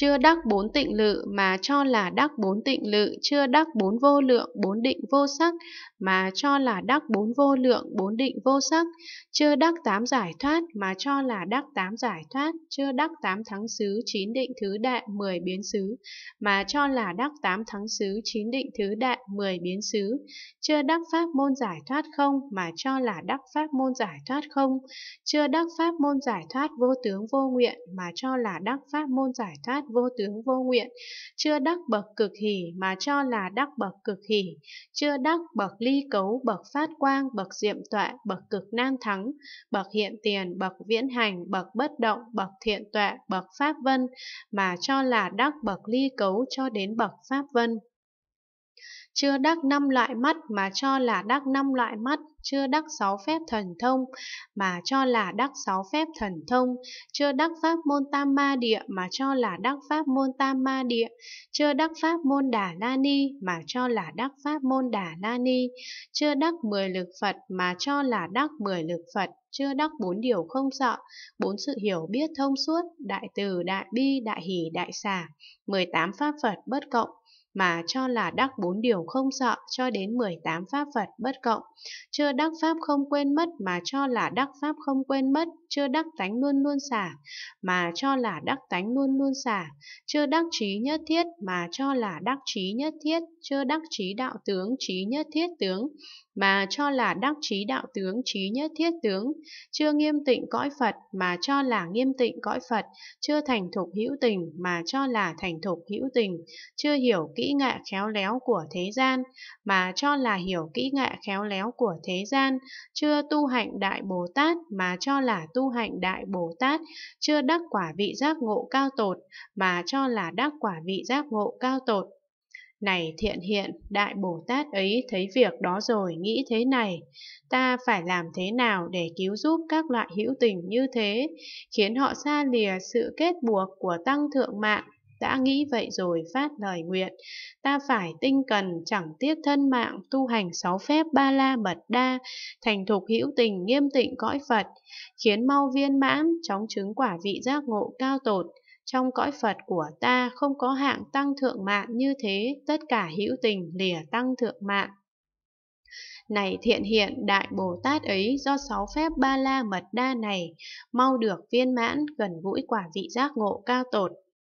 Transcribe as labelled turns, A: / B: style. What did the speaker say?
A: chưa đắc bốn tịnh lự mà cho là đắc bốn tịnh lự, chưa đắc bốn vô lượng, bốn định vô sắc mà cho là đắc bốn vô lượng, bốn định vô sắc, chưa đắc tám giải thoát mà cho là đắc tám giải thoát, chưa đắc tám thắng xứ, chín định thứ đại, mười biến xứ mà cho là đắc tám thắng xứ, chín định thứ đại, mười biến xứ, chưa đắc pháp môn giải thoát không mà cho là đắc pháp môn giải thoát không, chưa đắc pháp môn giải thoát vô tướng vô nguyện mà cho là đắc pháp môn giải thoát vô tướng vô nguyện, chưa đắc bậc cực hỷ mà cho là đắc bậc cực hỷ, chưa đắc bậc ly cấu, bậc phát quang, bậc diệm tọa, bậc cực nan thắng, bậc hiện tiền, bậc viễn hành, bậc bất động, bậc thiện tọa, bậc pháp vân, mà cho là đắc bậc ly cấu cho đến bậc pháp vân chưa đắc năm loại mắt mà cho là đắc năm loại mắt, chưa đắc sáu phép thần thông mà cho là đắc sáu phép thần thông, chưa đắc pháp môn tam ma địa mà cho là đắc pháp môn tam ma địa, chưa đắc pháp môn đà la ni mà cho là đắc pháp môn đà la ni, chưa đắc mười lực Phật mà cho là đắc mười lực Phật, chưa đắc bốn điều không sợ, bốn sự hiểu biết thông suốt, đại từ, đại bi, đại hỷ, đại xả, 18 pháp Phật bất cộng, mà cho là đắc bốn điều không sợ cho đến 18 pháp Phật bất cộng, chưa đắc pháp không quên mất mà cho là đắc pháp không quên mất, chưa đắc tánh luôn luôn xả mà cho là đắc tánh luôn luôn xả, chưa đắc trí nhất thiết mà cho là đắc trí nhất thiết, chưa đắc trí đạo tướng trí nhất thiết tướng mà cho là đắc trí đạo tướng trí nhất thiết tướng, chưa nghiêm tịnh cõi Phật mà cho là nghiêm tịnh cõi Phật, chưa thành thục hữu tình mà cho là thành thục hữu tình, chưa hiểu kỹ kỹ ngạ khéo léo của thế gian, mà cho là hiểu kỹ nghệ khéo léo của thế gian, chưa tu hạnh Đại Bồ Tát mà cho là tu hạnh Đại Bồ Tát, chưa đắc quả vị giác ngộ cao tột mà cho là đắc quả vị giác ngộ cao tột. Này thiện hiện, Đại Bồ Tát ấy thấy việc đó rồi nghĩ thế này, ta phải làm thế nào để cứu giúp các loại hữu tình như thế, khiến họ xa lìa sự kết buộc của tăng thượng mạng, đã nghĩ vậy rồi phát lời nguyện ta phải tinh cần chẳng tiếc thân mạng tu hành sáu phép ba la mật đa thành thục hữu tình nghiêm tịnh cõi phật khiến mau viên mãn chóng chứng quả vị giác ngộ cao tột trong cõi phật của ta không có hạng tăng thượng mạng như thế tất cả hữu tình lìa tăng thượng mạng này thiện hiện đại bồ tát ấy do sáu phép ba la mật đa này mau được viên mãn gần gũi quả vị giác ngộ cao tột